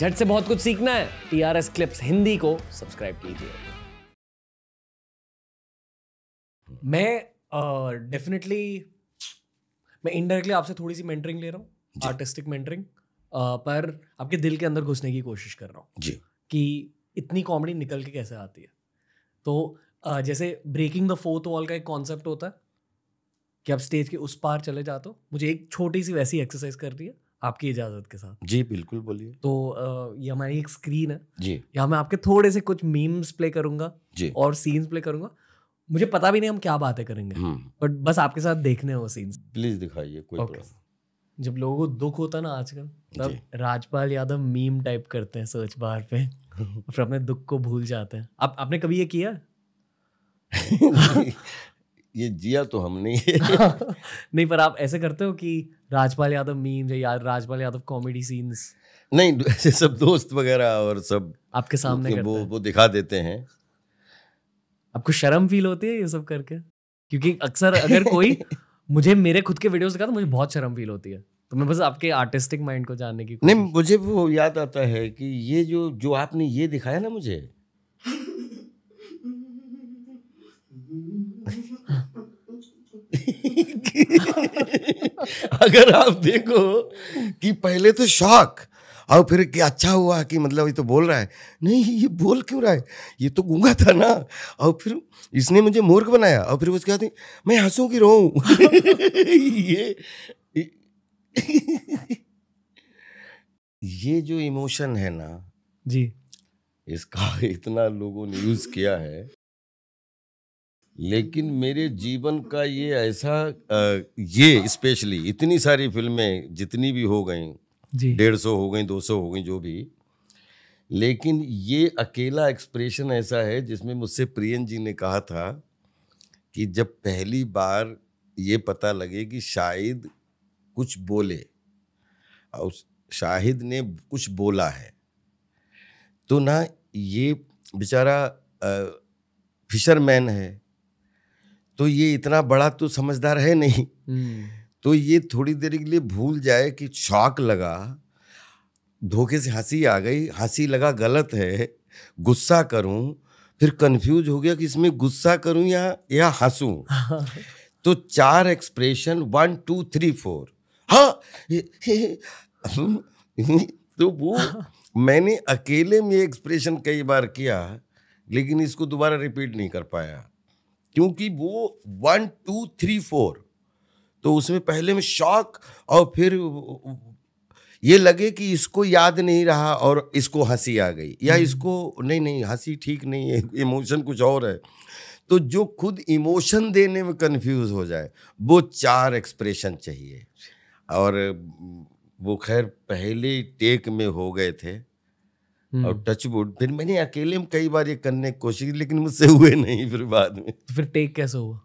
झट से बहुत कुछ सीखना है T R S clips Hindi को सब्सक्राइब कीजिए मैं डेफिनेटली uh, मैं इनडायरेक्टली आपसे थोड़ी सी मेंटरिंग ले रहा हूँ आर्टिस्टिक मेंटरिंग पर आपके दिल के अंदर घुसने की कोशिश कर रहा हूँ जी कि इतनी कॉमेडी निकल के कैसे आती है तो uh, जैसे ब्रेकिंग द फोर्थ वॉल का एक कॉन्सेप्ट होता है कि आप स्टेज के उस पार चले जाते हो मुझे एक छोटी सी वैसी एक्सरसाइज कर रही है आपकी इजाजत के साथ जी बिल्कुल बोलिए तो ये हमारी एक स्क्रीन है जी यहाँ मैं आपके थोड़े से कुछ मीम्स प्ले करूंगा जी और सीन्स प्ले करूंगा मुझे पता भी नहीं हम क्या बातें करेंगे बट हम्म। बस आपके साथ देखने वो सीन्स प्लीज दिखाइए कोई okay. जब लोगों को दुख होता ना आजकल तब राजपाल यादव मीम टाइप करते हैं सर्च बार पे फिर अपने दुख को भूल जाते हैं आप आपने कभी ये किया ये जिया तो हमने नहीं पर आप ऐसे करते हो कि राजपाल यादव मीम या राजपाल यादव कॉमेडी सीन्स नहीं ऐसे सब दोस्त वगैरह और सब आपके सामने करते वो वो दिखा देते हैं आपको शर्म फील होती है ये सब करके क्योंकि अक्सर अगर कोई मुझे मेरे खुद के वीडियोस दिखा तो मुझे बहुत शर्म फील होती है तो मैं बस आपके आर्टिस्टिक माइंड को जानने की नहीं मुझे वो याद आता है कि ये जो जो आपने ये दिखाया ना मुझे अगर आप देखो कि पहले तो शौक और फिर कि अच्छा हुआ कि मतलब ये तो बोल रहा है नहीं ये बोल क्यों रहा है ये तो गूंगा था ना और फिर इसने मुझे मूर्ख बनाया और फिर उसके बाद मैं हंसू की रो ये ये जो इमोशन है ना जी इसका इतना लोगों ने यूज किया है लेकिन मेरे जीवन का ये ऐसा आ, ये स्पेशली इतनी सारी फिल्में जितनी भी हो गई डेढ़ सौ हो गई दो सौ हो गई जो भी लेकिन ये अकेला एक्सप्रेशन ऐसा है जिसमें मुझसे प्रियन जी ने कहा था कि जब पहली बार ये पता लगे कि शाहिद कुछ बोले और शाहिद ने कुछ बोला है तो ना ये बेचारा फिशरमैन है तो ये इतना बड़ा तो समझदार है नहीं हम्म। तो ये थोड़ी देर के लिए भूल जाए कि शौक लगा धोखे से हंसी आ गई हंसी लगा गलत है गुस्सा करूं फिर कंफ्यूज हो गया कि इसमें गुस्सा करूं या या हंसूं तो चार expression one two three four हाँ तो वो मैंने अकेले में एक्सप्रेशन कई बार किया लेकिन इसको दोबारा रिपीट नहीं कर पाया क्योंकि वो वन टू थ्री फोर तो उसमें पहले में शौक और फिर ये लगे कि इसको याद नहीं रहा और इसको हंसी आ गई या हम्म। इसको नहीं नहीं हंसी ठीक नहीं है इमोशन कुछ और है तो जो खुद इमोशन देने में कंफ्यूज हो जाए वो चार एक्सप्रेशन चाहिए और वो खैर पहले टेक में हो गए थे और टच हम्म। बोर्ड फिर मैंने अकेले में कई बार ये करने की कोशिश की लेकिन मुझसे हुए नहीं फिर बाद में तो फिर टेक कैसे हुआ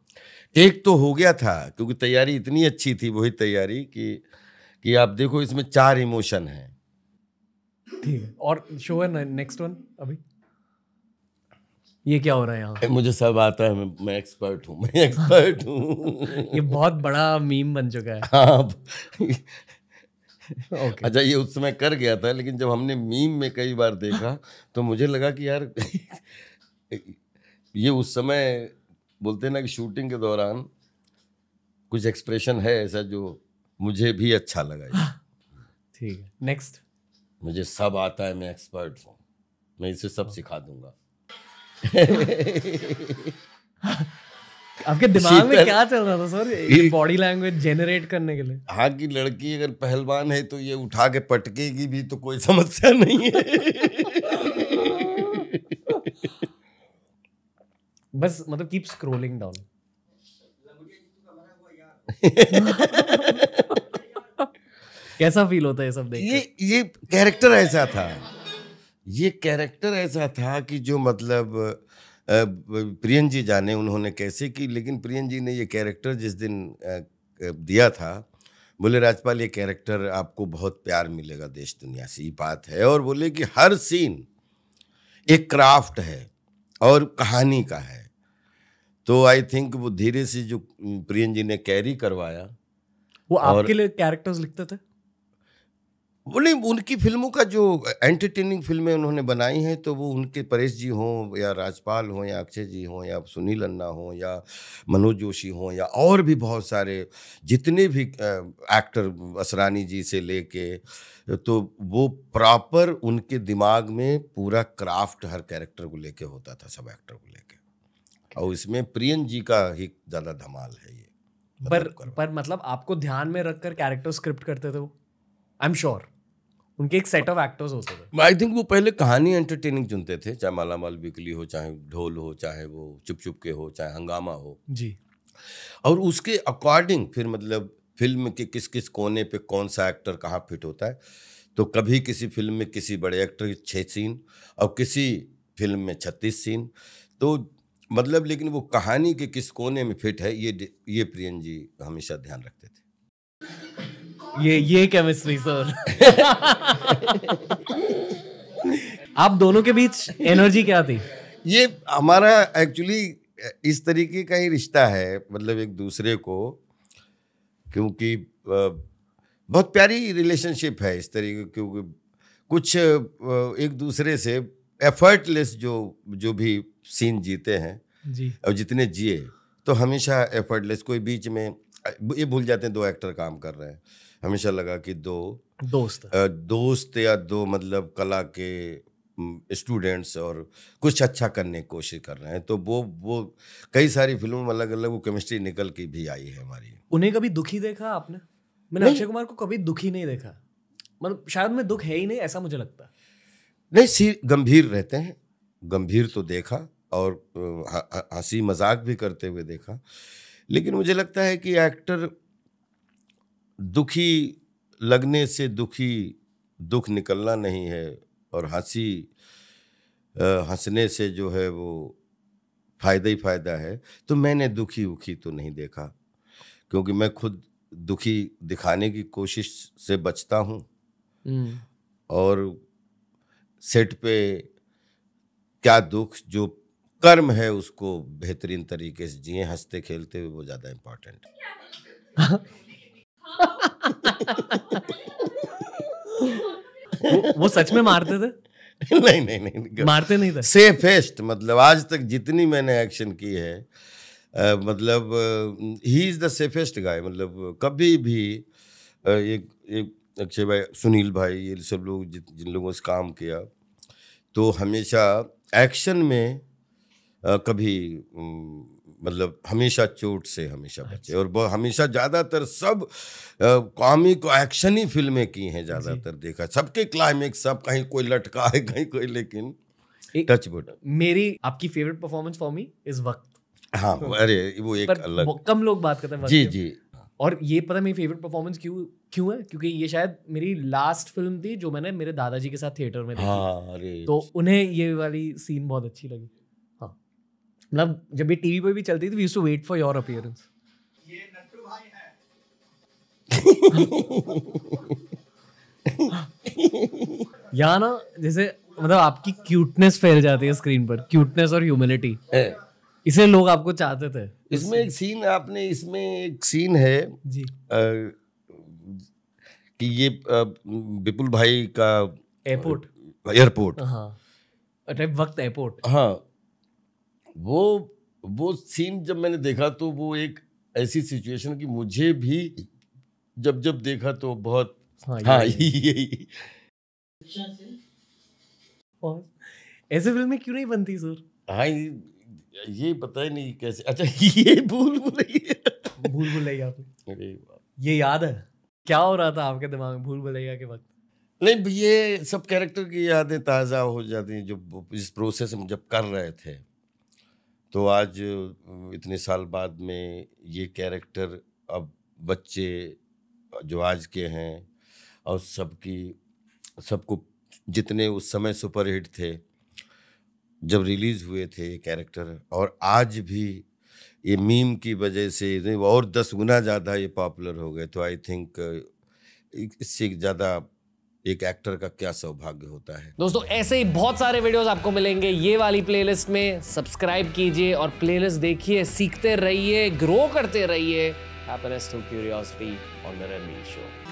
टेक तो हो गया था क्योंकि तैयारी इतनी अच्छी थी वही तैयारी कि कि आप देखो इसमें चार इमोशन हैं ठीक है और शो है नेक्स्ट वन अभी ये क्या हो रहा है यहाँ मुझे सब आता है मैं मैं एक्सपर्ट हूँ मैं एक्सपर्ट हूँ ये बहुत बड़ा मीम बन चुका है हाँ okay. अच्छा ये उस समय कर गया था लेकिन जब हमने मीम में कई बार देखा तो मुझे लगा कि यार ये उस समय बोलते ना कि शूटिंग के दौरान कुछ एक्सप्रेशन है ऐसा जो मुझे भी अच्छा लगा ठीक है नेक्स्ट मुझे सब आता है मैं एक्सपर्ट हूँ मैं इसे सब हाँ। सिखा दूंगा आपके दिमाग में क्या चल रहा था सर बॉडी लैंग्वेज जेनरेट करने के लिए हाँ की लड़की अगर पहलवान है तो ये उठा के पटकेगी भी तो कोई समस्या नहीं है बस मतलब कीप स्क्रोलिंग डाउन कैसा फील होता है सब देख ये ये कैरेक्टर ऐसा था ये कैरेक्टर ऐसा था कि जो मतलब प्रियन जी जाने उन्होंने कैसे की लेकिन प्रियन जी ने ये कैरेक्टर जिस दिन दिया था बोले राजपाल ये कैरेक्टर आपको बहुत प्यार मिलेगा देश दुनिया से ये बात है और बोले कि हर सीन एक क्राफ्ट है और कहानी का है तो आई थिंक वो धीरे से जो प्रियन जी ने कैरी करवाया वो आपके लिए कैरेक्टर्स लिखते थे बोले उनकी फिल्मों का जो एंटरटेनिंग फिल्में उन्होंने बनाई हैं तो वो उनके परेश जी हों या राजपाल हों या अक्षय जी हों या सुनील अन्ना हों या मनोज जोशी हों या और भी बहुत सारे जितने भी एक्टर असरानी जी से लेके तो वो प्रॉपर उनके दिमाग में पूरा क्राफ्ट हर कैरेक्टर को लेके होता था सब एक्टर को लेके और इसमें प्रियन जी का ही ज़्यादा धमाल है ये मतलब पर पर मतलब आपको ध्यान में रखकर कैरेक्टर स्क्रिप्ट करते थे वो आई एम श्योर उनके एक सेट ऑफ एक्टर्स होते थे आई थिंक वो पहले कहानी एंटरटेनिंग चुनते थे चाहे माला माल बिकली हो चाहे ढोल हो चाहे वो चुप चुप के हो चाहे हंगामा हो जी और उसके अकॉर्डिंग फिर मतलब फिल्म के किस किस कोने पे कौन सा एक्टर कहाँ फिट होता है तो कभी किसी फिल्म में किसी बड़े एक्टर के छः सीन और किसी फिल्म में छत्तीस सीन तो मतलब लेकिन वो कहानी के किस कोने में फिट है ये ये प्रियन जी हमेशा ध्यान रखते थे ये ये केमिस्ट्री सर आप दोनों के बीच एनर्जी क्या थी ये हमारा एक्चुअली इस तरीके का ही रिश्ता है मतलब एक दूसरे को क्योंकि बहुत प्यारी रिलेशनशिप है इस तरीके क्योंकि कुछ एक दूसरे से एफर्टलेस जो जो भी सीन जीते हैं जी और जितने जिए तो हमेशा एफर्टलेस कोई बीच में ये भूल जाते हैं दो एक्टर काम कर रहे हैं हमेशा लगा कि दो दोस्त दोस्त या दो मतलब कला के स्टूडेंट्स और कुछ अच्छा करने की कोशिश कर रहे हैं तो वो वो कई सारी फिल्मों में अलग अलग वो केमिस्ट्री निकल के भी आई है हमारी उन्हें कभी दुखी देखा आपने मैंने अक्षय कुमार को कभी दुखी नहीं देखा मतलब शायद में दुख है ही नहीं ऐसा मुझे लगता नहीं सी गंभीर रहते हैं गंभीर तो देखा और हंसी मजाक भी करते हुए देखा लेकिन मुझे लगता है कि एक्टर दुखी लगने से दुखी दुख निकलना नहीं है और हंसी हंसने से जो है वो फ़ायदा ही फ़ायदा है तो मैंने दुखी उखी तो नहीं देखा क्योंकि मैं खुद दुखी दिखाने की कोशिश से बचता हूँ हम्म। और सेट पे क्या दुख जो कर्म है उसको बेहतरीन तरीके से जिए हंसते खेलते हुए वो ज़्यादा इम्पोर्टेंट है वो, वो सच में मारते थे नहीं नहीं नहीं मारते नहीं थे सेफेस्ट मतलब आज तक जितनी मैंने एक्शन की है आ, मतलब he is the safest guy मतलब कभी भी एक एक अक्षय भाई सुनील भाई ये सब लोग जिन लोगों से काम किया तो हमेशा एक्शन में कभी मतलब हमेशा चोट से हमेशा बचे अच्छा। और हमेशा ज़्यादातर सब कॉमी को एक्शन ही फिल्में की हैं ज़्यादातर देखा सबके क्लाइमेक्स सब कहीं कोई लटका है कहीं कोई लेकिन टच बुट मेरी आपकी favourite performance for me is वक्त हाँ तो अरे वो एक अलग कम लोग बात करते हैं जी जी और ये पता मेरी फेवरेट परफॉर्मेंस क्यों क्यों है क्योंकि ये शायद मेरी लास्ट फिल्म थी जो मैंने मेरे दादाजी के साथ थिएटर में देखी हाँ, तो उन्हें ये वाली सीन बहुत अच्छी लगी मतलब जब ये टीवी पर भी चलती थी we too wait for your appearance ये नट्टू भाई है यहाँ ना जैसे मतलब आपकी क्यूटनेस फैल जाती है स्क्रीन पर क्यूटनेस और ह्यूमिलिटी इसे लोग आपको चाहते थे इसमें एक सीन आपने इसमें एक सीन है जी आ, कि ये विपुल भाई का एयरपोर्ट एयरपोर्ट हाँ वक्त एयरपोर्ट हाँ वो वो सीन जब मैंने देखा तो वो एक ऐसी सिचुएशन कि मुझे भी जब जब देखा तो बहुत हाँ, यही हाँ, ऐसे में क्यों नहीं बनती सर हाँ ये पता ही नहीं कैसे अच्छा ये भूल भूल भूल भुलैया ये याद है क्या हो रहा था आपके दिमाग में भूल भुलैया के वक्त नहीं ये सब कैरेक्टर की यादें ताज़ा हो जाती हैं जो इस प्रोसेस में जब कर रहे थे तो आज इतने साल बाद में ये कैरेक्टर अब बच्चे जो आज के हैं और सबकी सबको जितने उस समय सुपरहिट थे जब रिलीज़ हुए थे ये कैरेक्टर और आज भी ये मीम की वजह से और दस गुना ज़्यादा ये पॉपुलर हो गए तो आई थिंक इससे ज़्यादा एक एक्टर का क्या सौभाग्य होता है दोस्तों ऐसे ही बहुत सारे वीडियोस आपको मिलेंगे ये वाली प्लेलिस्ट में सब्सक्राइब कीजिए और प्लेलिस्ट देखिए सीखते रहिए ग्रो करते रहिए happiness through curiosity on the Ranveer show